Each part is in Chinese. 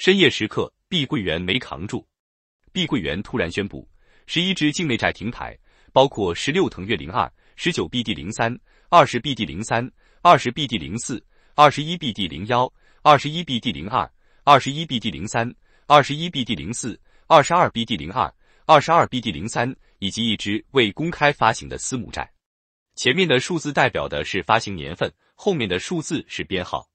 深夜时刻，碧桂园没扛住，碧桂园突然宣布十一只境内债停牌，包括十六腾越零二、十九 bd 零三、二十 bd 零三、二十 bd 零四、二十一 bd 零幺、二十一 bd 零二、二十一 bd 零三、二十一 bd 零四、二十二 bd 零二、二十二 bd 零三以及一只未公开发行的私募债。前面的数字代表的是发行年份，后面的数字是编号。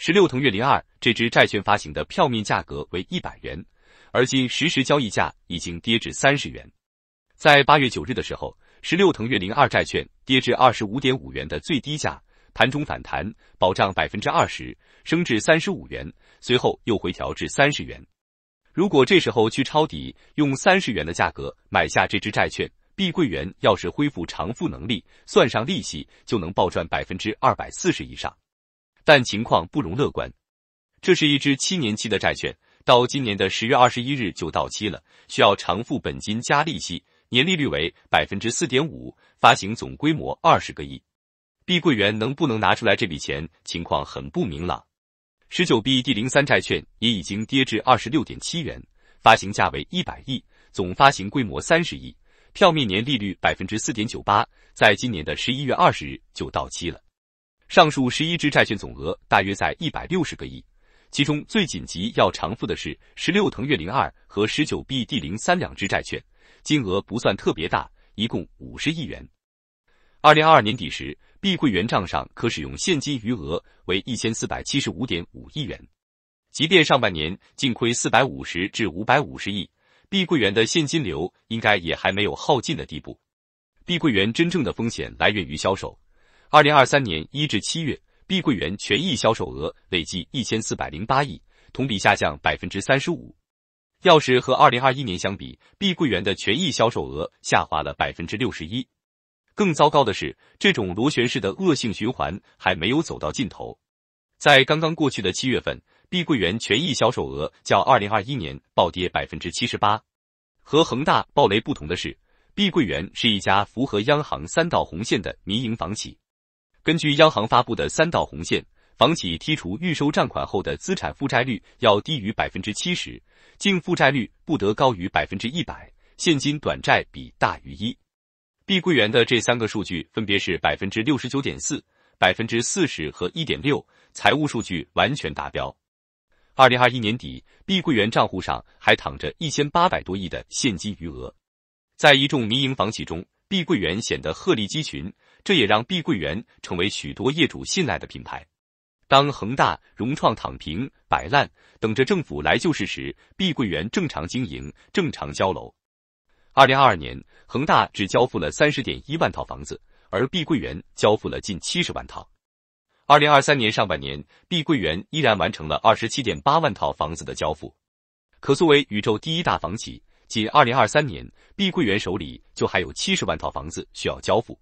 十六腾越零二这只债券发行的票面价格为一百元，而今实时交易价已经跌至三十元。在八月九日的时候，十六腾越零二债券跌至二十五点五元的最低价，盘中反弹，保障百分之二十，升至三十五元，随后又回调至三十元。如果这时候去抄底，用三十元的价格买下这只债券，碧桂园要是恢复偿付能力，算上利息，就能暴赚百分之二百四十以上。但情况不容乐观，这是一只七年期的债券，到今年的十月二十一日就到期了，需要偿付本金加利息，年利率为百分之四点五，发行总规模二十个亿。碧桂园能不能拿出来这笔钱，情况很不明朗。十九 B D 零三债券也已经跌至二十六点七元，发行价为一百亿，总发行规模三十亿，票面年利率百分之四点九八，在今年的十一月二十日就到期了。上述十一只债券总额大约在一百六十个亿，其中最紧急要偿付的是十六腾越零二和十九 B D 零三两只债券，金额不算特别大，一共五十亿元。二零二二年底时，碧桂园账上可使用现金余额为一千四百七十五点五亿元，即便上半年净亏四百五十至五百五十亿，碧桂园的现金流应该也还没有耗尽的地步。碧桂园真正的风险来源于销售。二零二三年一至七月，碧桂园权益销售额累计一千四百零八亿，同比下降百分之三十五。要是和二零二一年相比，碧桂园的权益销售额下滑了百分之六十一。更糟糕的是，这种螺旋式的恶性循环还没有走到尽头。在刚刚过去的七月份，碧桂园权益销售额较二零二一年暴跌百分之七十八。和恒大暴雷不同的是，碧桂园是一家符合央行三道红线的民营房企。根据央行发布的三道红线，房企剔除预收账款后的资产负债率要低于百分之七十，净负债率不得高于百分之一百，现金短债比大于一。碧桂园的这三个数据分别是百分之六十九点四、百分之四十和一点六，财务数据完全达标。二零二一年底，碧桂园账户上还躺着一千八百多亿的现金余额，在一众民营房企中，碧桂园显得鹤立鸡群。这也让碧桂园成为许多业主信赖的品牌。当恒大、融创躺平、摆烂，等着政府来救市时，碧桂园正常经营，正常交楼。二零二二年，恒大只交付了三十点一万套房子，而碧桂园交付了近七十万套。二零二三年上半年，碧桂园依然完成了二十七点八万套房子的交付。可作为宇宙第一大房企，仅二零二三年，碧桂园手里就还有七十万套房子需要交付。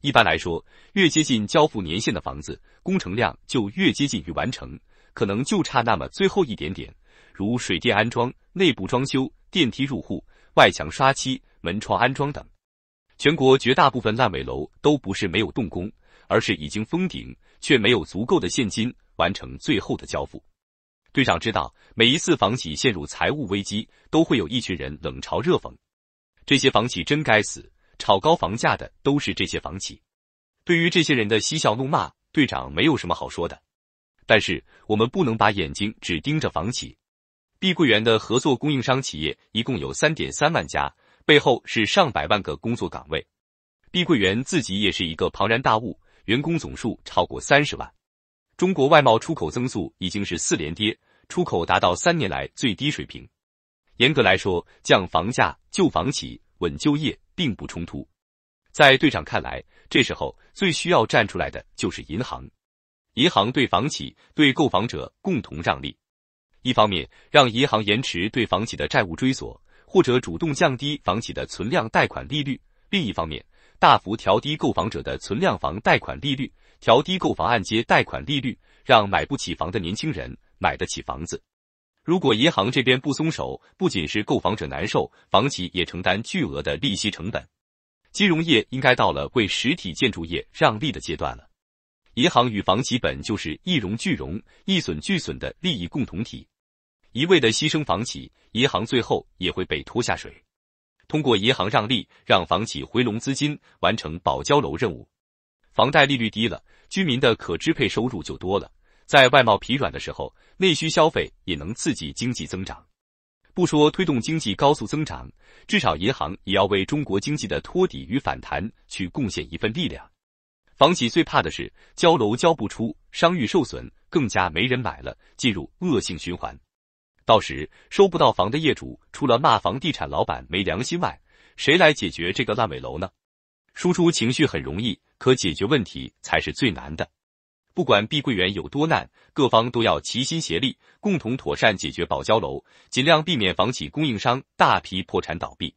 一般来说，越接近交付年限的房子，工程量就越接近于完成，可能就差那么最后一点点，如水电安装、内部装修、电梯入户、外墙刷漆、门窗安装等。全国绝大部分烂尾楼都不是没有动工，而是已经封顶，却没有足够的现金完成最后的交付。队长知道，每一次房企陷入财务危机，都会有一群人冷嘲热讽，这些房企真该死。炒高房价的都是这些房企。对于这些人的嬉笑怒骂，队长没有什么好说的。但是我们不能把眼睛只盯着房企。碧桂园的合作供应商企业一共有三点三万家，背后是上百万个工作岗位。碧桂园自己也是一个庞然大物，员工总数超过三十万。中国外贸出口增速已经是四连跌，出口达到三年来最低水平。严格来说，降房价救房企。稳就业并不冲突，在队长看来，这时候最需要站出来的就是银行。银行对房企、对购房者共同让利，一方面让银行延迟对房企的债务追索，或者主动降低房企的存量贷款利率；另一方面大幅调低购房者的存量房贷款利率，调低购房按揭贷款利率，让买不起房的年轻人买得起房子。如果银行这边不松手，不仅是购房者难受，房企也承担巨额的利息成本。金融业应该到了为实体建筑业让利的阶段了。银行与房企本就是一荣俱荣、一损俱损的利益共同体，一味的牺牲房企，银行最后也会被拖下水。通过银行让利，让房企回笼资金，完成保交楼任务，房贷利率低了，居民的可支配收入就多了。在外贸疲软的时候，内需消费也能刺激经济增长。不说推动经济高速增长，至少银行也要为中国经济的托底与反弹去贡献一份力量。房企最怕的是交楼交不出，商誉受损，更加没人买了，进入恶性循环。到时收不到房的业主，除了骂房地产老板没良心外，谁来解决这个烂尾楼呢？输出情绪很容易，可解决问题才是最难的。不管碧桂园有多难，各方都要齐心协力，共同妥善解决保交楼，尽量避免房企供应商大批破产倒闭。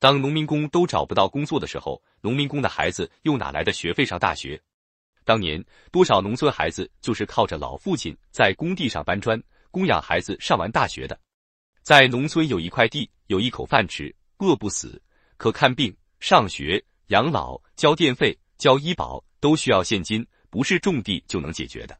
当农民工都找不到工作的时候，农民工的孩子又哪来的学费上大学？当年多少农村孩子就是靠着老父亲在工地上搬砖，供养孩子上完大学的。在农村有一块地，有一口饭吃，饿不死，可看病、上学、养老、交电费、交医保都需要现金。不是种地就能解决的。